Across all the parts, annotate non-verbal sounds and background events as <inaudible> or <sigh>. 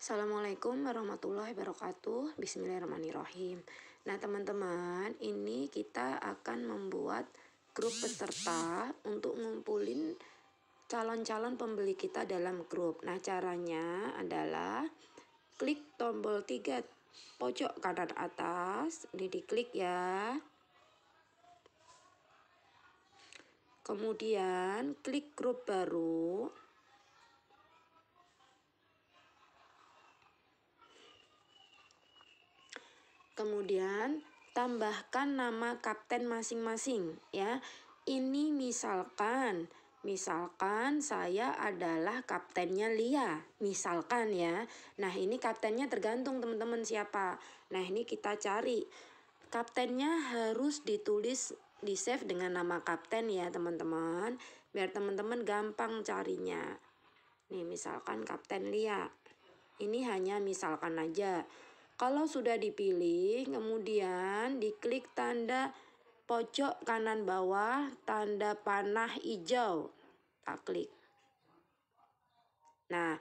Assalamualaikum warahmatullahi wabarakatuh. Bismillahirrahmanirrahim. Nah, teman-teman, ini kita akan membuat grup peserta untuk ngumpulin calon-calon pembeli kita dalam grup. Nah, caranya adalah klik tombol 3 pojok kanan atas, ini diklik ya. Kemudian klik grup baru. Kemudian tambahkan nama kapten masing-masing ya. Ini misalkan, misalkan saya adalah kaptennya Lia, misalkan ya. Nah, ini kaptennya tergantung teman-teman siapa. Nah, ini kita cari. Kaptennya harus ditulis di save dengan nama kapten ya, teman-teman, biar teman-teman gampang carinya. Nih, misalkan kapten Lia. Ini hanya misalkan aja. Kalau sudah dipilih, kemudian diklik tanda pojok kanan bawah, tanda panah hijau. Tak klik. Nah,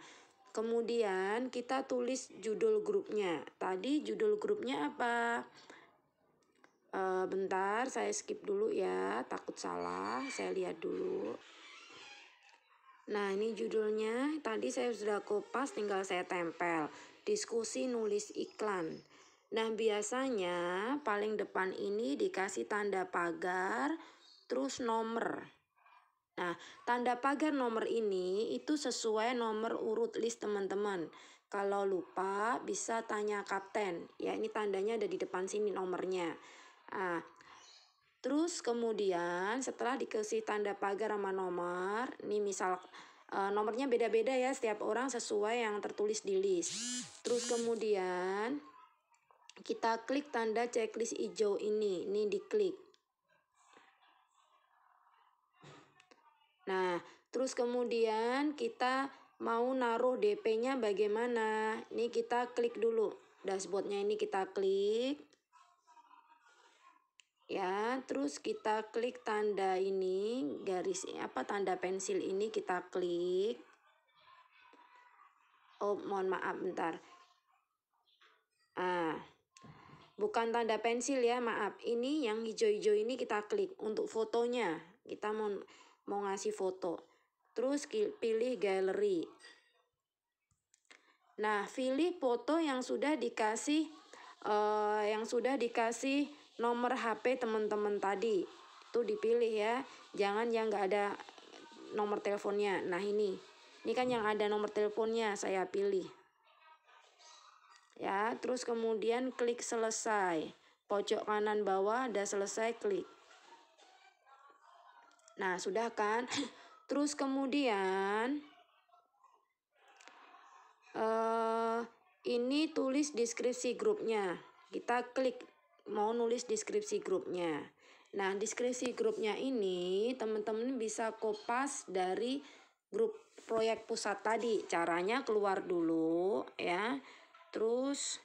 kemudian kita tulis judul grupnya. Tadi judul grupnya apa? E, bentar, saya skip dulu ya, takut salah. Saya lihat dulu. Nah ini judulnya tadi saya sudah kupas tinggal saya tempel. Diskusi nulis iklan. Nah biasanya paling depan ini dikasih tanda pagar terus nomor. Nah, tanda pagar nomor ini itu sesuai nomor urut list teman-teman. Kalau lupa bisa tanya kapten. Ya, ini tandanya ada di depan sini nomornya. Nah, Terus kemudian setelah dikasih tanda pagar sama nomor, nih misal e, nomornya beda-beda ya setiap orang sesuai yang tertulis di list. Terus kemudian kita klik tanda checklist hijau ini, ini diklik. Nah, terus kemudian kita mau naruh DP-nya bagaimana? Ini kita klik dulu. Dashboardnya ini kita klik ya terus kita klik tanda ini garis apa tanda pensil ini kita klik oh mohon maaf bentar ah bukan tanda pensil ya maaf ini yang hijau-hijau ini kita klik untuk fotonya kita mau mau ngasih foto terus pilih galeri nah pilih foto yang sudah dikasih eh, yang sudah dikasih nomor HP teman-teman tadi itu dipilih ya jangan yang nggak ada nomor teleponnya nah ini ini kan yang ada nomor teleponnya saya pilih ya terus kemudian klik selesai pojok kanan bawah ada selesai klik nah sudah kan <clears throat> terus kemudian eh, ini tulis deskripsi grupnya kita klik mau nulis deskripsi grupnya. Nah, deskripsi grupnya ini teman-teman bisa kopas dari grup proyek pusat tadi. Caranya keluar dulu ya. Terus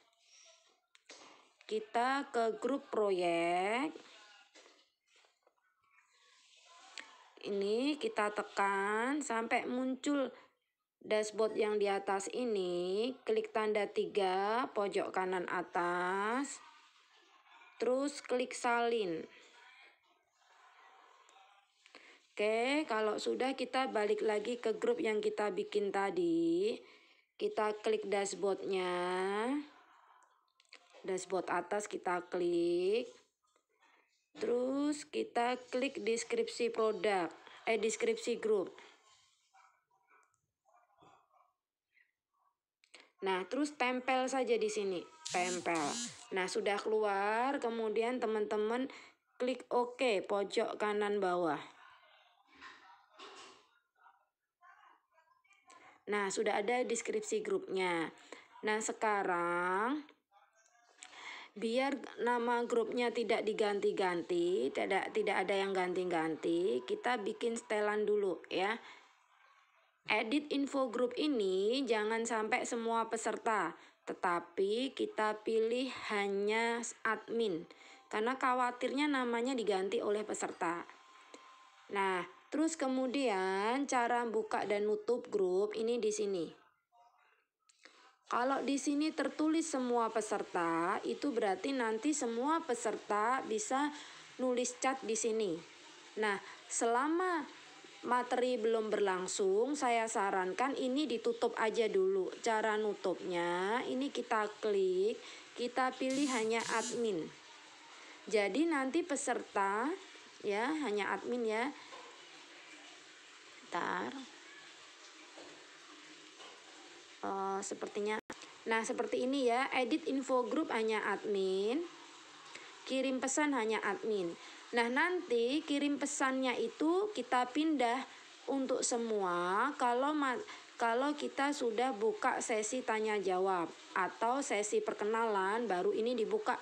kita ke grup proyek. Ini kita tekan sampai muncul dashboard yang di atas ini. Klik tanda tiga pojok kanan atas. Terus klik salin. Oke, kalau sudah kita balik lagi ke grup yang kita bikin tadi. Kita klik dashboardnya. Dashboard atas kita klik. Terus kita klik deskripsi produk, eh deskripsi grup. Nah, terus tempel saja di sini tempel. Nah, sudah keluar, kemudian teman-teman klik OK pojok kanan bawah. Nah, sudah ada deskripsi grupnya. Nah, sekarang biar nama grupnya tidak diganti-ganti, tidak tidak ada yang ganti-ganti, kita bikin setelan dulu ya. Edit info grup ini jangan sampai semua peserta tetapi kita pilih hanya admin karena khawatirnya namanya diganti oleh peserta. Nah, terus kemudian cara buka dan nutup grup ini di sini. Kalau di sini tertulis semua peserta, itu berarti nanti semua peserta bisa nulis chat di sini. Nah, selama materi belum berlangsung, saya sarankan ini ditutup aja dulu. Cara nutupnya, ini kita klik, kita pilih hanya admin. Jadi nanti peserta ya, hanya admin ya. Bentar. Oh, sepertinya Nah, seperti ini ya. Edit info grup hanya admin. Kirim pesan hanya admin. Nah, nanti kirim pesannya itu kita pindah untuk semua kalau kalau kita sudah buka sesi tanya jawab atau sesi perkenalan baru ini dibuka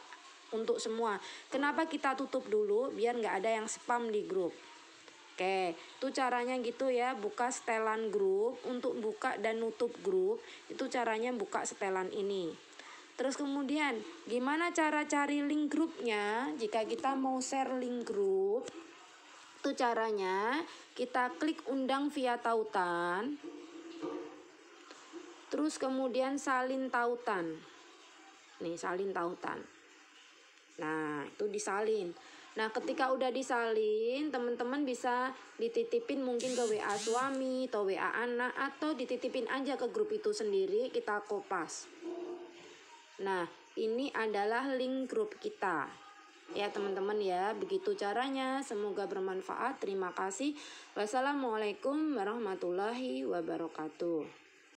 untuk semua. Kenapa kita tutup dulu biar nggak ada yang spam di grup. Oke, itu caranya gitu ya, buka setelan grup untuk buka dan nutup grup, itu caranya buka setelan ini. Terus kemudian gimana cara cari link grupnya? Jika kita mau share link grup, itu caranya kita klik undang via tautan. Terus kemudian salin tautan. Nih, salin tautan. Nah, itu disalin. Nah, ketika udah disalin, teman-teman bisa dititipin mungkin ke WA suami atau WA anak atau dititipin aja ke grup itu sendiri kita kopas. Nah, ini adalah link grup kita. Ya teman-teman ya, begitu caranya. Semoga bermanfaat. Terima kasih. Wassalamualaikum warahmatullahi wabarakatuh.